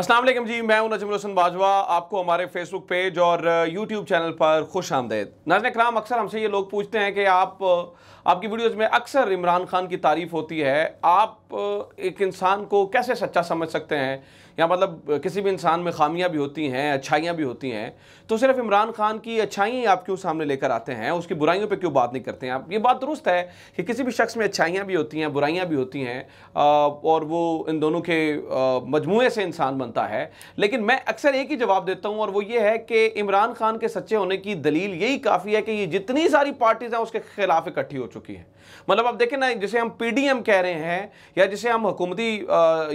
असलम जी मैं हूं नजम रोशन बाजवा आपको हमारे फेसबुक पेज और यूट्यूब चैनल पर खुश आमदेद नजन कराम अक्सर हमसे ये लोग पूछते हैं कि आप आपकी वीडियोस में अक्सर इमरान खान की तारीफ होती है आप एक इंसान को कैसे सच्चा समझ सकते हैं या मतलब किसी भी इंसान में खामियां भी होती हैं अच्छाइयां भी होती हैं तो सिर्फ इमरान खान की अच्छाइयाँ आप क्यों सामने लेकर आते हैं उसकी बुराइयों पर क्यों बात नहीं करते हैं आप ये बात दुरुस्त है कि किसी भी शख्स में अच्छाइयाँ भी होती हैं बुराइयाँ भी होती हैं और वो इन दोनों के मजमू से इंसान बनता है लेकिन मैं अक्सर एक ही जवाब देता हूँ और वो ये है कि इमरान खान के सच्चे होने की दलील यही काफ़ी है कि ये जितनी सारी पार्टीज़ हैं उसके खिलाफ इकट्ठी हो चुकी हैं मतलब आप देखें ना जिसे हम पी कह रहे हैं या जिसे हम हुकूमती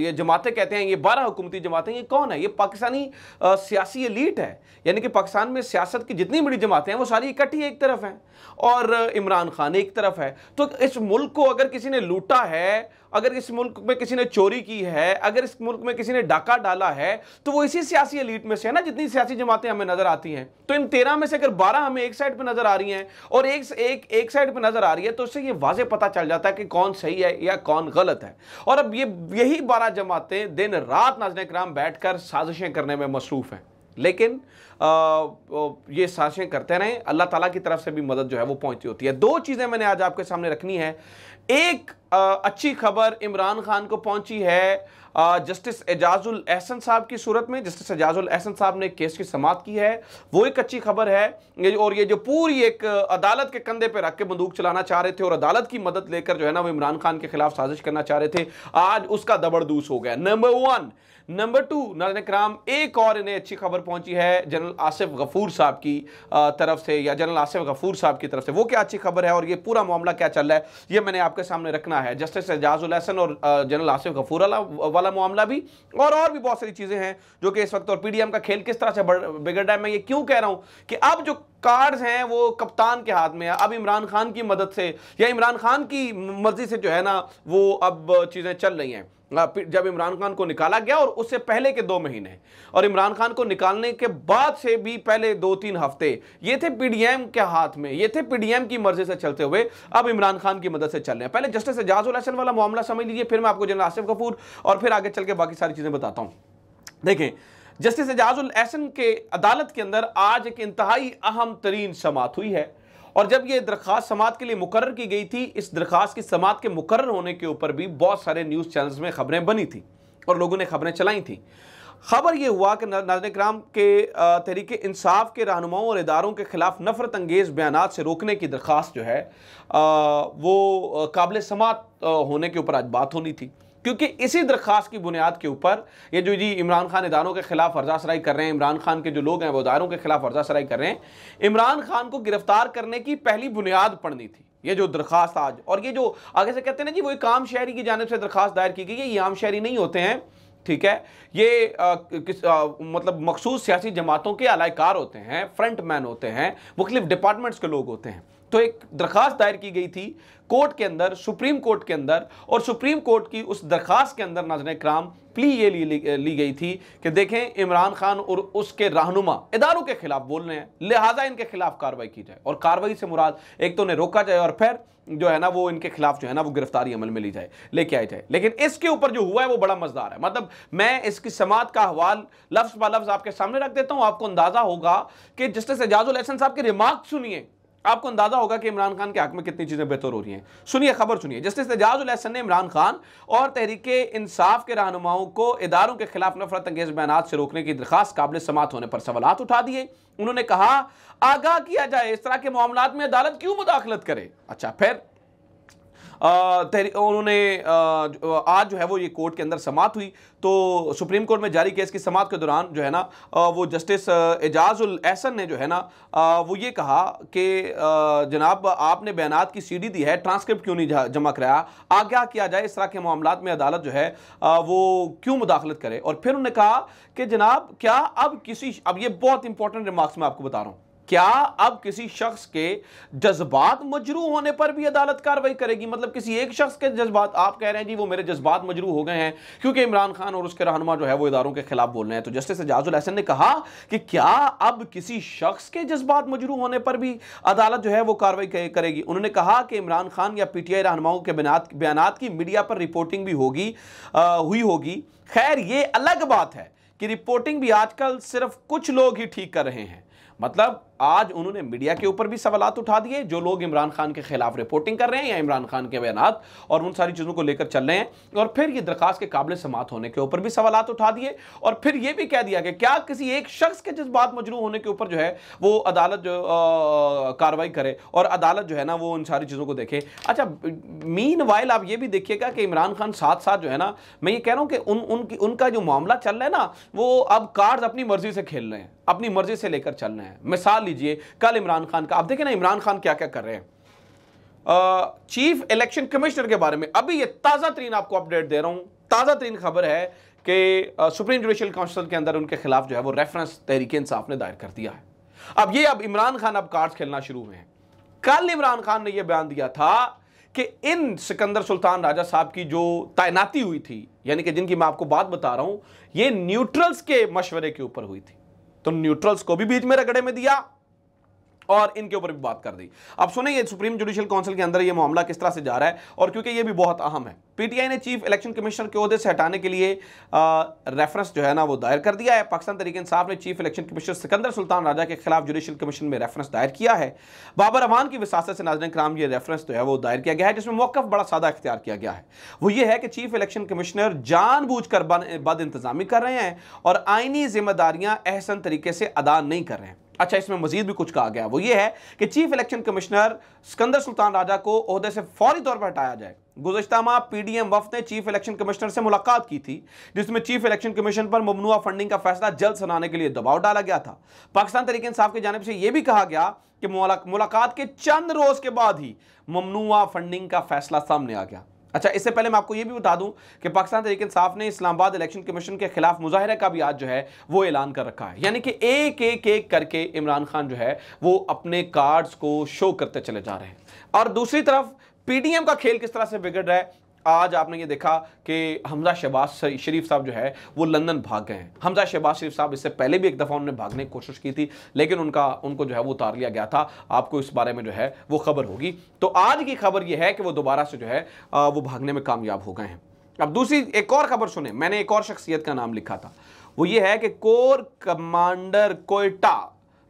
ये जमातें कहते हैं ये बारह हुकूमती होती जमातें ये कौन है ये पाकिस्तानी सियासी एलीट है यानी कि पाकिस्तान में सियासत की जितनी बड़ी जमातें हैं वो सारी इकट्ठी एक तरफ हैं और इमरान खान एक तरफ है तो इस मुल्क को अगर किसी ने लूटा है अगर इस मुल्क में किसी ने चोरी की है अगर इस मुल्क में किसी ने डाका डाला है तो वो इसी सियासी एलिट में से है ना जितनी सियासी जमातें हमें नजर आती हैं तो इन तेरह में से अगर बारह हमें एक साइड पर नजर आ रही हैं और एक एक, एक साइड पर नजर आ रही है तो उससे ये वाजे पता चल जाता है कि कौन सही है या कौन गलत है और अब ये यही बारह जमातें दिन रात नाजन कराम बैठ कर साजिशें करने में मसरूफ़ हैं लेकिन ये साजिशें करते रहें अल्लाह ताला की तरफ से भी मदद जो है वो पहुंचती होती है दो चीज़ें मैंने आज आपके सामने रखनी है एक अच्छी खबर इमरान खान को पहुंची है जस्टिस एजाजुल एहसन साहब की सूरत में जस्टिस एजाजुल एहसन साहब ने केस की समाप्त की है वो एक अच्छी खबर है और ये जो पूरी एक अदालत के कंधे पर रख के बंदूक चलाना चाह रहे थे और अदालत की मदद लेकर जो है ना वो इमरान खान के खिलाफ साजिश करना चाह रहे थे आज उसका दबड़दूस हो गया नंबर वन नंबर टू नाजन कराम एक और इन्हें अच्छी खबर पहुंची है जनरल आसिफ गफूर साहब की तरफ से या जनरल आसिफ गफूर साहब की तरफ से वो क्या अच्छी खबर है और ये पूरा मामला क्या चल रहा है ये मैंने आपके सामने रखना है जस्टिस एजाजुल एहसन और जनरल आसिफ गफूर वाला वाला मामला भी और और भी बहुत सारी चीज़ें हैं जो कि इस वक्त और पीडीएम का खेल किस तरह से बिगड़ रहा है मैं ये क्यों कह रहा हूँ कि अब जो कार्ड्स हैं वो कप्तान के हाथ में है अब इमरान खान की मदद से या इमरान खान की मर्जी से जो है ना वो अब चीज़ें चल रही हैं जब इमरान खान को निकाला गया और उससे पहले के दो महीने और इमरान खान को निकालने के बाद से भी पहले दो तीन हफ्ते ये थे पीडीएम के हाथ में ये थे पीडीएम की मर्जी से चलते हुए अब इमरान खान की मदद से चल रहे हैं पहले जस्टिस एजाजुल हसन वाला मामला समझ लीजिए फिर मैं आपको जनरल आसिफ कपूर और फिर आगे चल के बाकी सारी चीज़ें बताता हूँ देखें जस्टिस एजाजुल एहसन के अदालत के अंदर आज एक इंतहाई अहम तरीन समात हुई है और जब यह दरख्वास्त समात के लिए मुकर की गई थी इस दरख्वास्त की समात के मुकर होने के ऊपर भी बहुत सारे न्यूज़ चैनल्स में खबरें बनी थी और लोगों ने खबरें चलाई थी खबर यह हुआ कि नाजन कराम के तहरीक इंसाफ के रहनुमाओं और इदारों के ख़िलाफ़ नफरत अंगेज़ बयान से रोकने की दरख्वास्त जो है वो काबिल समात होने के ऊपर आज बात होनी थी क्योंकि इसी दरख्वास्त की बुनियाद के ऊपर ये जो जी इमरान खान इदारों के खिलाफ सराई कर रहे हैं इमरान खान के जो लोग हैं वो इदारों के खिलाफ सराई कर रहे हैं इमरान खान को गिरफ्तार करने की पहली बुनियाद पड़नी थी ये जो दरखास्त आज और ये जो आगे से कहते हैं ना जी वो एक आम शहरी की जानब से दरखास्त दायर की गई है ये आम शहरी नहीं होते हैं ठीक है ये आ, किस आ, मतलब मखसूस सियासी जमातों के अलाकार होते हैं फ्रंट मैन होते हैं मुख्तलिफ डिपार्टमेंट्स के लोग होते हैं तो एक दरखास्त दायर की गई थी कोर्ट के अंदर सुप्रीम कोर्ट के अंदर और सुप्रीम कोर्ट की उस दरखास्त के अंदर नाजन कराम प्ली ये ली, ली, ली गई थी कि देखें इमरान खान और उसके रहनुमा इदारों के खिलाफ बोल रहे हैं लिहाजा इनके खिलाफ कार्रवाई की जाए और कार्रवाई से मुराद एक तो उन्हें रोका जाए और फिर जो है ना वो इनके खिलाफ जो है ना वो गिरफ्तारी अमल में ली जाए लेके आई जाए लेकिन इसके ऊपर जो हुआ है वो बड़ा मजदार है मतलब मैं इसकी समात का अहवाल लफ्ज ब लफ्ज आपके सामने रख देता हूँ आपको अंदाजा होगा कि जस्टिस एजाज एहसन साहब के रिमार्क सुनिए आपको अंदाजा होगा कि इमरान खान के हक में कितनी चीज़ें बेहतर हो रही हैं सुनिए खबर सुनिए जस्टिस एजाज उलहसन ने इमरान खान और तहरीक इंसाफ के रहनुमाओं को इदारों के खिलाफ नफरत अंगेज बयान से रोकने की दरखास्त काबिल समात होने पर सवाल उठा दिए उन्होंने कहा आगाह किया जाए इस तरह के मामला में अदालत क्यों मुदाखलत करे अच्छा फिर उन्होंने आज जो है वो ये कोर्ट के अंदर समात हुई तो सुप्रीम कोर्ट में जारी केस की समाप्त के दौरान जो है ना वो जस्टिस एजाज उल एहसन ने जो है ना वो ये कहा कि जनाब आपने बयानात की सीडी दी है ट्रांसक्रिप्ट क्यों नहीं जमा कराया आगाह किया जाए इस तरह के मामला में अदालत जो है वो क्यों मुदाखलत करे और फिर उन्होंने कहा कि जनाब क्या अब किसी अब ये बहुत इंपॉर्टेंट रिमार्क्स मैं आपको बता रहा हूँ क्या अब किसी शख्स के जज्बात मजरू होने पर भी अदालत कार्रवाई करेगी मतलब किसी एक शख्स के जज्बात आप कह रहे हैं जी वो मेरे जज्बात मजरू हो गए हैं क्योंकि इमरान खान और उसके रहनुमा जो है वो इदारों के खिलाफ बोल रहे हैं तो जस्टिस एजाजुल हसन ने कहा कि क्या अब किसी शख्स के जज्बात मजरू होने पर भी अदालत जो है वो कार्रवाई करेगी उन्होंने कहा कि इमरान खान या पी टी आई रहनुमाओं के बयान की मीडिया पर रिपोर्टिंग भी होगी हुई होगी खैर ये अलग बात है कि रिपोर्टिंग भी आजकल सिर्फ कुछ लोग ही ठीक कर रहे हैं मतलब आज उन्होंने मीडिया के ऊपर भी सवाल उठा दिए जो लोग इमरान खान के खिलाफ रिपोर्टिंग कर रहे हैं या इमरान खान के बयान और उन सारी चीज़ों को लेकर चल रहे हैं और फिर ये दरखास्त के काबिल समात होने के ऊपर भी सवाल उठा दिए और फिर ये भी कह दिया कि क्या किसी एक शख्स के जज्बात मजरू होने के ऊपर जो है वो अदालत जो कार्रवाई करे और अदालत जो है ना वो उन सारी चीज़ों को देखे अच्छा मीन वाइल आप ये भी देखिएगा कि इमरान खान साथ साथ जो है ना मैं ये कह रहा हूँ कि उन उनकी उनका जो मामला चल रहा है ना वो अब कार्ड अपनी मर्जी से खेल रहे हैं अपनी मर्जी से लेकर चल रहे हैं मिसाल लीजिए कल इमरान खान का आप देखें ना इमरान खान क्या क्या कर रहे हैं चीफ इलेक्शन कमिश्नर के बारे में अभी ये ताज़ा तरीन आपको अपडेट दे रहा हूं ताज़ा तरीन खबर है कि सुप्रीम जुडिशियल काउंसिल के अंदर उनके खिलाफ जो है वो रेफरेंस तहरीके इंसाफ ने दायर कर दिया है अब ये अब इमरान खान अब कार्ड खेलना शुरू हुए हैं कल इमरान खान ने यह बयान दिया था कि इन सिकंदर सुल्तान राजा साहब की जो तैनाती हुई थी यानी कि जिनकी मैं आपको बात बता रहा हूं ये न्यूट्रल्स के मशवरे के ऊपर हुई थी तो न्यूट्रल्स को भी बीच में रगड़े में दिया और इनके ऊपर भी बात कर दी अब सुने ये सुप्रीम जुडिशियल काउंसिल के अंदर ये मामला किस तरह से जा रहा है और क्योंकि ये भी बहुत अहम है पीटीआई ने चीफ इलेक्शन कमिश्नर के अहदे से हटाने के लिए आ, रेफरेंस जो है ना वो दायर कर दिया है पाकिस्तान तरीके इंसाफ ने chief election commissioner Sikandar Sultan Raja के खिलाफ जुडिशियल कमीशन में रेफरेंस दायर किया है बाबर अमान की विसास से नाजन कराम ये रेफरेंस जो है वो दायर किया गया है जिसमें मौकफ बड़ा सादा इख्तियार किया गया है वो ये है कि चीफ इलेक्शन कमिश्नर जान बूझ कर बद इंतजामी कर रहे हैं और आइनी जिम्मेदारियां एहसन तरीके से अदा नहीं कर रहे हैं अच्छा इसमें मजीद भी कुछ कहा गया वो ये है कि chief election commissioner Sikandar Sultan Raja को अहदे से फौरी तौर पर हटाया जाए गुजशत माह पी डी एम वफ ने चीफ इलेक्शन कमिश्नर से मुलाकात की थी जिसमें चीफ इलेक्शन कमीशन पर ममनुआ फंडिंग का फैसला जल्द सुनाने के लिए दबाव डाला गया था पाकिस्तान तरीके इंसाफ की जानब से यह भी कहा गया कि मुलाकात के चंद रोज के बाद ही ममनुआ फंडिंग का फैसला सामने आ गया अच्छा इससे पहले मैं आपको यह भी बता दूं कि पाकिस्तान तरीके इंसाफ ने इस्लामाबाद इलेक्शन कमीशन के खिलाफ मुजाहरे का भी आज जो है वो ऐलान कर रखा है यानी कि एक एक एक करके इमरान खान जो है वो अपने कार्ड्स को शो करते चले जा रहे हैं और दूसरी तरफ पीडीएम का खेल किस तरह से बिगड़ रहा है आज आपने ये देखा कि हमजा शहबाज शरीफ साहब जो है वो लंदन भाग गए हैं हमजा शहबाज शरीफ साहब इससे पहले भी एक दफ़ा उन्होंने भागने की कोशिश की थी लेकिन उनका उनको जो है वो उतार लिया गया था आपको इस बारे में जो है वो खबर होगी तो आज की खबर ये है कि वो दोबारा से जो है वो भागने में कामयाब हो गए हैं अब दूसरी एक और खबर सुने मैंने एक और शख्सियत का नाम लिखा था वो ये है कि कोर कमांडर कोयटा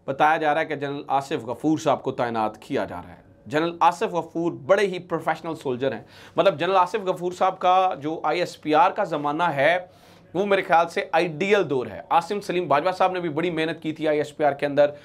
बताया जा रहा है कि जनरल आसिफ गफूर साहब को तैनात किया जा रहा है जनरल आसिफ गफूर बड़े ही प्रोफेशनल सोल्जर हैं मतलब जनरल आसिफ गफूर साहब का जो आईएसपीआर का ज़माना है वो मेरे ख्याल से आइडियल दौर है आसिम सलीम बाजवा साहब ने भी बड़ी मेहनत की थी आई के अंदर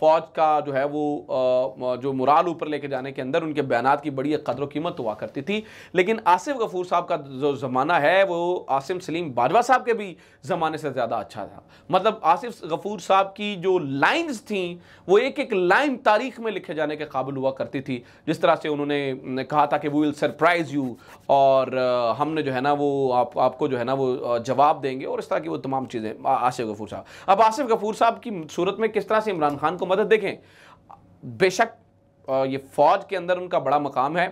फ़ौज का जो है वो जो मुराल ऊपर लेके जाने के अंदर उनके बयान की बड़ी कदर कीमत हुआ करती थी लेकिन आसिफ गफूर साहब का जो ज़माना है वो आसिम सलीम बाजवा साहब के भी ज़माने से ज़्यादा अच्छा था मतलब आसिफ गफूर साहब की जो लाइन्स थी वो एक एक लाइन तारीख में लिखे जाने के काबिल हुआ करती थी जिस तरह से उन्होंने कहा था कि वी विल सरप्राइज़ यू और हमने जो है ना वो आप, आपको जो है ना वो जवाब जवाब देंगे और इस तरह की वो तमाम चीज़ें आसिफ गफूर साहब अब आसिफ गफूर साहब की सूरत में किस तरह से इमरान खान को मदद देखें बेशक ये फ़ौज के अंदर उनका बड़ा मकाम है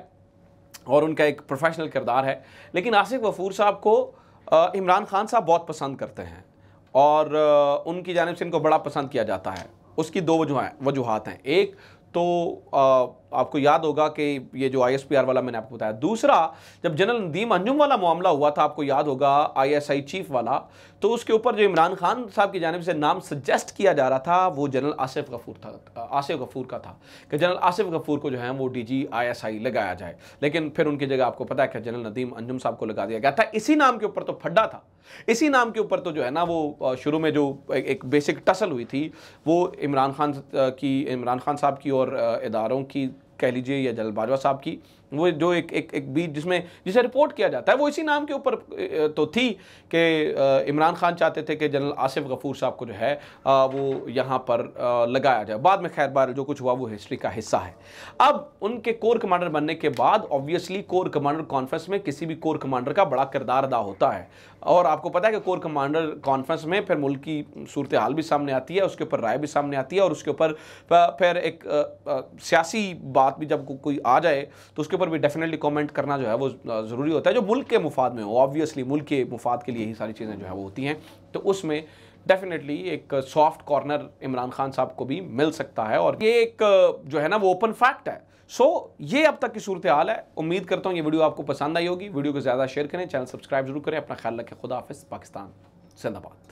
और उनका एक प्रोफेशनल किरदार है लेकिन आसिफ गफूर साहब को इमरान खान साहब बहुत पसंद करते हैं और उनकी जानब से इनको बड़ा पसंद किया जाता है उसकी दो वजूह वजूहत हैं एक तो आपको याद होगा कि ये जो आईएसपीआर वाला मैंने आपको बताया दूसरा जब जनरल नदीम अंजुम वाला मामला हुआ था आपको याद होगा आईएसआई चीफ वाला तो उसके ऊपर जो इमरान खान साहब की जानब से नाम सजेस्ट किया जा रहा था वो जनरल आसिफ गफूर था आसिफ गफूर का था कि जनरल आसिफ गफूर को जो है वो डी जी लगाया जाए लेकिन फिर उनकी जगह आपको पता है कि जनरल नदीम अंजुम साहब को लगा दिया गया था इसी नाम के ऊपर तो फड्डा था इसी नाम के ऊपर तो जो है ना वो शुरू में जो एक बेसिक टसल हुई थी वो इमरान खान की इमरान खान साहब की और इदारों की कह लीजिए या जल्द बाजवा साहब की वो जो एक एक एक बीच जिसमें जिसे रिपोर्ट किया जाता है वो इसी नाम के ऊपर तो थी कि इमरान खान चाहते थे कि जनरल आसिफ गफूर साहब को जो है वो यहाँ पर लगाया जाए बाद में खैर बार जो कुछ हुआ वो हिस्ट्री का हिस्सा है अब उनके कोर कमांडर बनने के बाद ऑब्वियसली कोर कमांडर कॉन्फ्रेंस में किसी भी कोर कमांडर का बड़ा किरदार अदा होता है और आपको पता है कि कोर कमांडर कॉन्फ्रेंस में फिर मुल्क की सूरत हाल भी सामने आती है उसके ऊपर राय भी सामने आती है और उसके ऊपर फिर एक सियासी बात भी जब कोई आ जाए तो उसके पर भी डेफिनेटली कमेंट करना जो है वो ज़रूरी होता है जो मुल्क के मुफाद में हो ऑब्वियसली मुल्क के मुफाद के लिए ही सारी चीज़ें जो है वो होती हैं तो उसमें डेफिनेटली एक सॉफ्ट कॉर्नर इमरान खान साहब को भी मिल सकता है और ये एक जो है ना वो ओपन फैक्ट है सो so, ये अब तक की सूरत हाल है उम्मीद करता हूँ ये वीडियो आपको पसंद आई होगी वीडियो को ज़्यादा शेयर करें चैनल सब्सक्राइब जरूर करें अपना ख्याल रखें खुदा पाकिस्तान जिंदाबाद